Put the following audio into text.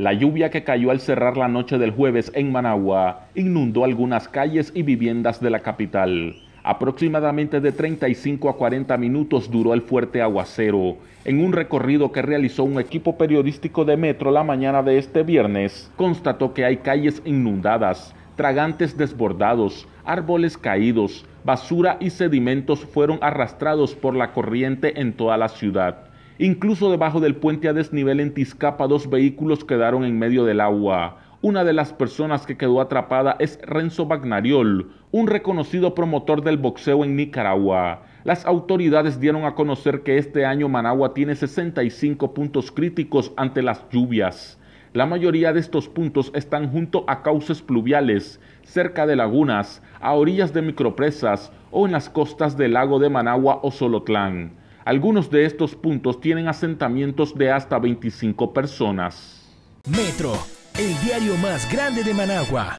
La lluvia que cayó al cerrar la noche del jueves en Managua inundó algunas calles y viviendas de la capital. Aproximadamente de 35 a 40 minutos duró el fuerte aguacero, en un recorrido que realizó un equipo periodístico de Metro la mañana de este viernes, constató que hay calles inundadas, tragantes desbordados, árboles caídos, basura y sedimentos fueron arrastrados por la corriente en toda la ciudad. Incluso debajo del puente a desnivel en Tizcapa dos vehículos quedaron en medio del agua. Una de las personas que quedó atrapada es Renzo Bagnariol, un reconocido promotor del boxeo en Nicaragua. Las autoridades dieron a conocer que este año Managua tiene 65 puntos críticos ante las lluvias. La mayoría de estos puntos están junto a cauces pluviales, cerca de lagunas, a orillas de micropresas o en las costas del lago de Managua o Solotlán. Algunos de estos puntos tienen asentamientos de hasta 25 personas. Metro, el diario más grande de Managua.